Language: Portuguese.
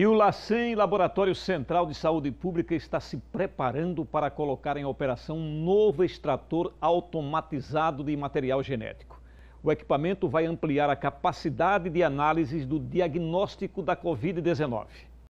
E o LACEN, Laboratório Central de Saúde Pública, está se preparando para colocar em operação um novo extrator automatizado de material genético. O equipamento vai ampliar a capacidade de análises do diagnóstico da Covid-19.